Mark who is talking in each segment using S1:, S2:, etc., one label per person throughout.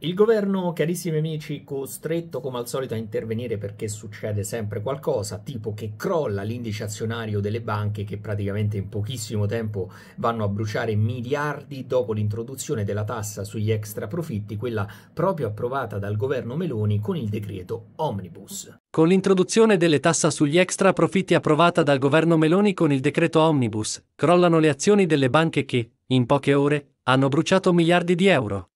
S1: Il governo, carissimi amici, costretto come al solito a intervenire perché succede sempre qualcosa, tipo che crolla l'indice azionario delle banche che praticamente in pochissimo tempo vanno a bruciare miliardi dopo l'introduzione della tassa sugli extra profitti, quella proprio approvata dal governo Meloni con il decreto Omnibus. Con l'introduzione delle tasse sugli extra profitti approvata dal governo Meloni con il decreto Omnibus, crollano le azioni delle banche che, in poche ore, hanno bruciato miliardi di euro.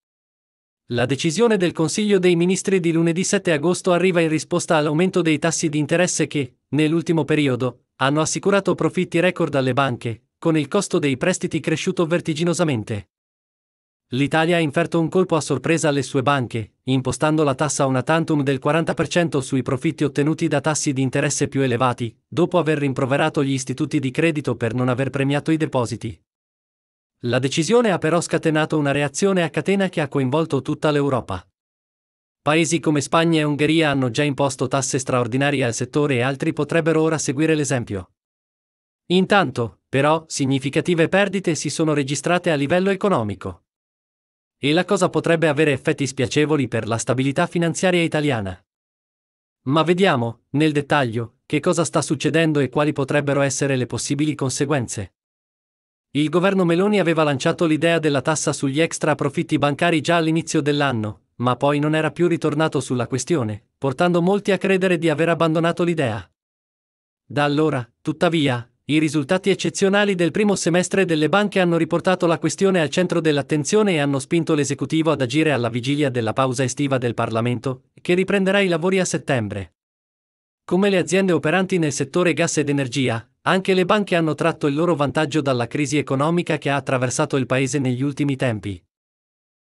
S1: La decisione del Consiglio dei Ministri di lunedì 7 agosto arriva in risposta all'aumento dei tassi di interesse che, nell'ultimo periodo, hanno assicurato profitti record alle banche, con il costo dei prestiti cresciuto vertiginosamente. L'Italia ha inferto un colpo a sorpresa alle sue banche, impostando la tassa una tantum del 40% sui profitti ottenuti da tassi di interesse più elevati, dopo aver rimproverato gli istituti di credito per non aver premiato i depositi. La decisione ha però scatenato una reazione a catena che ha coinvolto tutta l'Europa. Paesi come Spagna e Ungheria hanno già imposto tasse straordinarie al settore e altri potrebbero ora seguire l'esempio. Intanto, però, significative perdite si sono registrate a livello economico. E la cosa potrebbe avere effetti spiacevoli per la stabilità finanziaria italiana. Ma vediamo, nel dettaglio, che cosa sta succedendo e quali potrebbero essere le possibili conseguenze. Il governo Meloni aveva lanciato l'idea della tassa sugli extra profitti bancari già all'inizio dell'anno, ma poi non era più ritornato sulla questione, portando molti a credere di aver abbandonato l'idea. Da allora, tuttavia, i risultati eccezionali del primo semestre delle banche hanno riportato la questione al centro dell'attenzione e hanno spinto l'esecutivo ad agire alla vigilia della pausa estiva del Parlamento, che riprenderà i lavori a settembre. Come le aziende operanti nel settore gas ed energia, anche le banche hanno tratto il loro vantaggio dalla crisi economica che ha attraversato il paese negli ultimi tempi.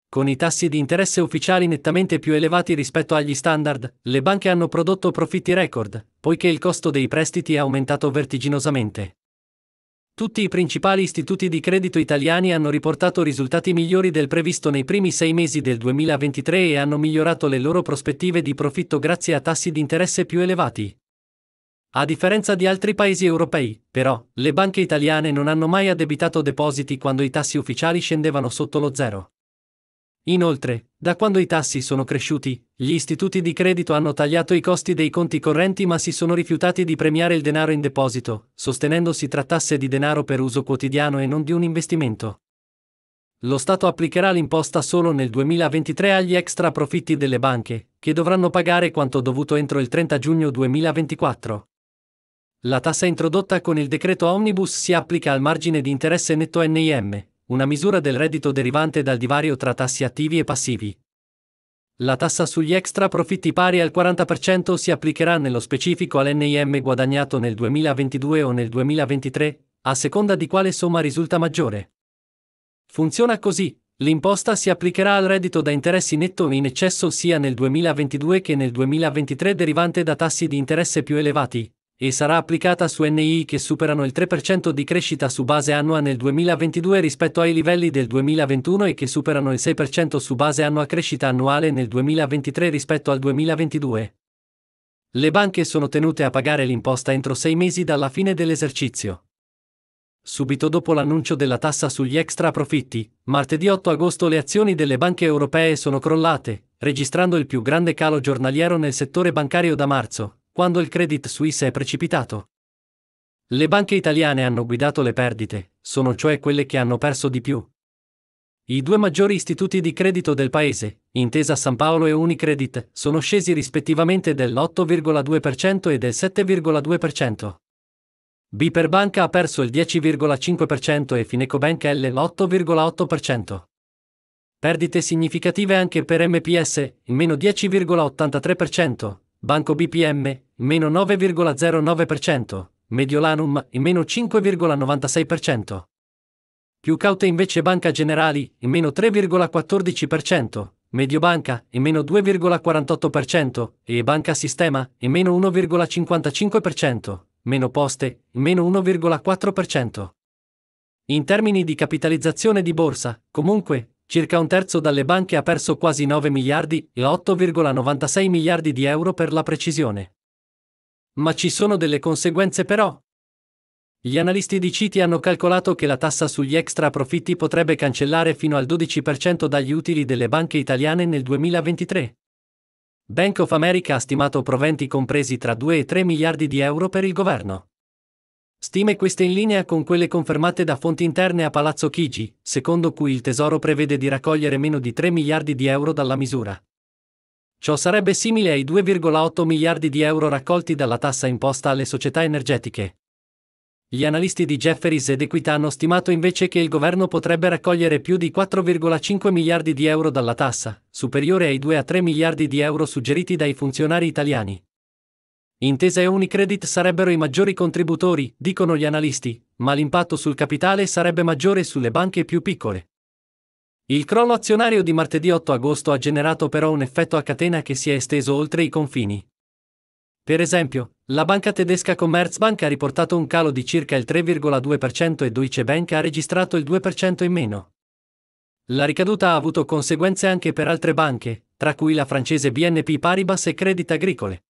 S1: Con i tassi di interesse ufficiali nettamente più elevati rispetto agli standard, le banche hanno prodotto profitti record, poiché il costo dei prestiti è aumentato vertiginosamente. Tutti i principali istituti di credito italiani hanno riportato risultati migliori del previsto nei primi sei mesi del 2023 e hanno migliorato le loro prospettive di profitto grazie a tassi di interesse più elevati. A differenza di altri paesi europei, però, le banche italiane non hanno mai addebitato depositi quando i tassi ufficiali scendevano sotto lo zero. Inoltre, da quando i tassi sono cresciuti, gli istituti di credito hanno tagliato i costi dei conti correnti ma si sono rifiutati di premiare il denaro in deposito, sostenendo si trattasse di denaro per uso quotidiano e non di un investimento. Lo Stato applicherà l'imposta solo nel 2023 agli extra profitti delle banche, che dovranno pagare quanto dovuto entro il 30 giugno 2024. La tassa introdotta con il decreto Omnibus si applica al margine di interesse netto NIM, una misura del reddito derivante dal divario tra tassi attivi e passivi. La tassa sugli extra profitti pari al 40% si applicherà nello specifico all'NIM guadagnato nel 2022 o nel 2023, a seconda di quale somma risulta maggiore. Funziona così, l'imposta si applicherà al reddito da interessi netto in eccesso sia nel 2022 che nel 2023 derivante da tassi di interesse più elevati, e sarà applicata su NI che superano il 3% di crescita su base annua nel 2022 rispetto ai livelli del 2021 e che superano il 6% su base annua crescita annuale nel 2023 rispetto al 2022. Le banche sono tenute a pagare l'imposta entro sei mesi dalla fine dell'esercizio. Subito dopo l'annuncio della tassa sugli extra profitti, martedì 8 agosto le azioni delle banche europee sono crollate, registrando il più grande calo giornaliero nel settore bancario da marzo, quando il Credit Suisse è precipitato. Le banche italiane hanno guidato le perdite, sono cioè quelle che hanno perso di più. I due maggiori istituti di credito del paese, Intesa San Paolo e Unicredit, sono scesi rispettivamente dell'8,2% e del 7,2%. Biperbanca ha perso il 10,5% e Finecobank L l'8,8%. Perdite significative anche per MPS, meno 10,83%, Banco BPM, meno 9,09%, Mediolanum, meno 5,96%. Più caute invece Banca Generali, meno 3,14%, Mediobanca, meno 2,48%, e Banca Sistema, meno 1,55%, meno Poste, meno 1,4%. In termini di capitalizzazione di borsa, comunque, circa un terzo dalle banche ha perso quasi 9 miliardi e 8,96 miliardi di euro per la precisione. Ma ci sono delle conseguenze però. Gli analisti di Citi hanno calcolato che la tassa sugli extra profitti potrebbe cancellare fino al 12% dagli utili delle banche italiane nel 2023. Bank of America ha stimato proventi compresi tra 2 e 3 miliardi di euro per il governo. Stime queste in linea con quelle confermate da fonti interne a Palazzo Chigi, secondo cui il Tesoro prevede di raccogliere meno di 3 miliardi di euro dalla misura. Ciò sarebbe simile ai 2,8 miliardi di euro raccolti dalla tassa imposta alle società energetiche. Gli analisti di Jefferies ed Equita hanno stimato invece che il governo potrebbe raccogliere più di 4,5 miliardi di euro dalla tassa, superiore ai 2 a 3 miliardi di euro suggeriti dai funzionari italiani. Intesa e Unicredit sarebbero i maggiori contributori, dicono gli analisti, ma l'impatto sul capitale sarebbe maggiore sulle banche più piccole. Il crollo azionario di martedì 8 agosto ha generato però un effetto a catena che si è esteso oltre i confini. Per esempio, la banca tedesca Commerzbank ha riportato un calo di circa il 3,2% e Deutsche Bank ha registrato il 2% in meno. La ricaduta ha avuto conseguenze anche per altre banche, tra cui la francese BNP Paribas e Credit Agricole.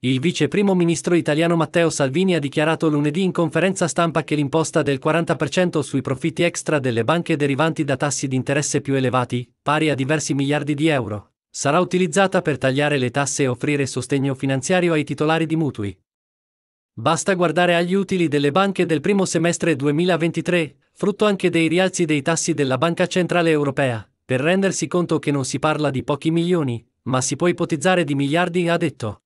S1: Il vice primo ministro italiano Matteo Salvini ha dichiarato lunedì in conferenza stampa che l'imposta del 40% sui profitti extra delle banche derivanti da tassi di interesse più elevati, pari a diversi miliardi di euro, sarà utilizzata per tagliare le tasse e offrire sostegno finanziario ai titolari di mutui. Basta guardare agli utili delle banche del primo semestre 2023, frutto anche dei rialzi dei tassi della Banca Centrale Europea, per rendersi conto che non si parla di pochi milioni, ma si può ipotizzare di miliardi, ha detto.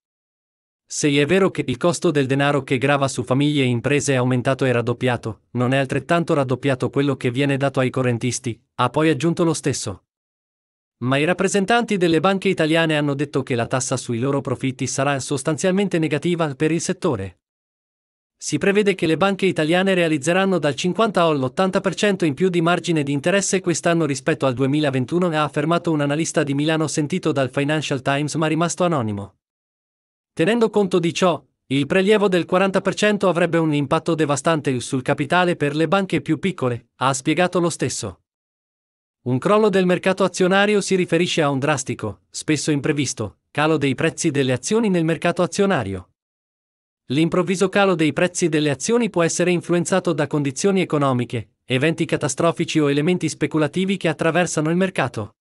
S1: Se è vero che il costo del denaro che grava su famiglie e imprese è aumentato e raddoppiato, non è altrettanto raddoppiato quello che viene dato ai correntisti, ha poi aggiunto lo stesso. Ma i rappresentanti delle banche italiane hanno detto che la tassa sui loro profitti sarà sostanzialmente negativa per il settore. Si prevede che le banche italiane realizzeranno dal 50 all'80% in più di margine di interesse quest'anno rispetto al 2021, ha affermato un analista di Milano sentito dal Financial Times ma rimasto anonimo. Tenendo conto di ciò, il prelievo del 40% avrebbe un impatto devastante sul capitale per le banche più piccole, ha spiegato lo stesso. Un crollo del mercato azionario si riferisce a un drastico, spesso imprevisto, calo dei prezzi delle azioni nel mercato azionario. L'improvviso calo dei prezzi delle azioni può essere influenzato da condizioni economiche, eventi catastrofici o elementi speculativi che attraversano il mercato.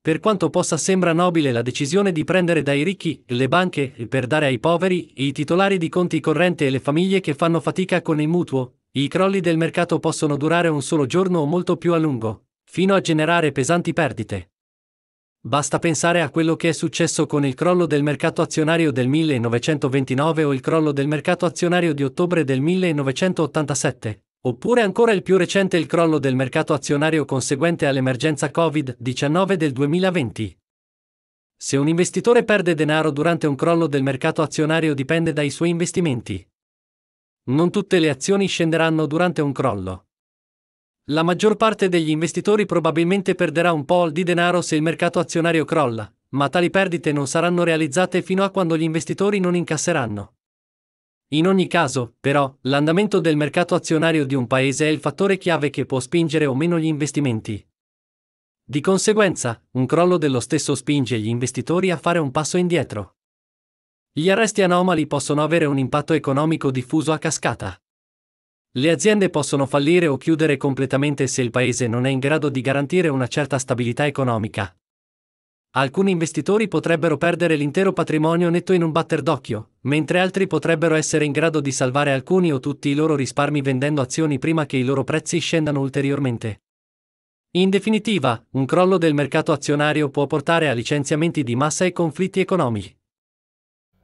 S1: Per quanto possa sembra nobile la decisione di prendere dai ricchi le banche per dare ai poveri, i titolari di conti corrente e le famiglie che fanno fatica con il mutuo, i crolli del mercato possono durare un solo giorno o molto più a lungo, fino a generare pesanti perdite. Basta pensare a quello che è successo con il crollo del mercato azionario del 1929 o il crollo del mercato azionario di ottobre del 1987, Oppure ancora il più recente il crollo del mercato azionario conseguente all'emergenza Covid-19 del 2020. Se un investitore perde denaro durante un crollo del mercato azionario dipende dai suoi investimenti. Non tutte le azioni scenderanno durante un crollo. La maggior parte degli investitori probabilmente perderà un po' di denaro se il mercato azionario crolla, ma tali perdite non saranno realizzate fino a quando gli investitori non incasseranno. In ogni caso, però, l'andamento del mercato azionario di un paese è il fattore chiave che può spingere o meno gli investimenti. Di conseguenza, un crollo dello stesso spinge gli investitori a fare un passo indietro. Gli arresti anomali possono avere un impatto economico diffuso a cascata. Le aziende possono fallire o chiudere completamente se il paese non è in grado di garantire una certa stabilità economica, Alcuni investitori potrebbero perdere l'intero patrimonio netto in un batter d'occhio, mentre altri potrebbero essere in grado di salvare alcuni o tutti i loro risparmi vendendo azioni prima che i loro prezzi scendano ulteriormente. In definitiva, un crollo del mercato azionario può portare a licenziamenti di massa e conflitti economici.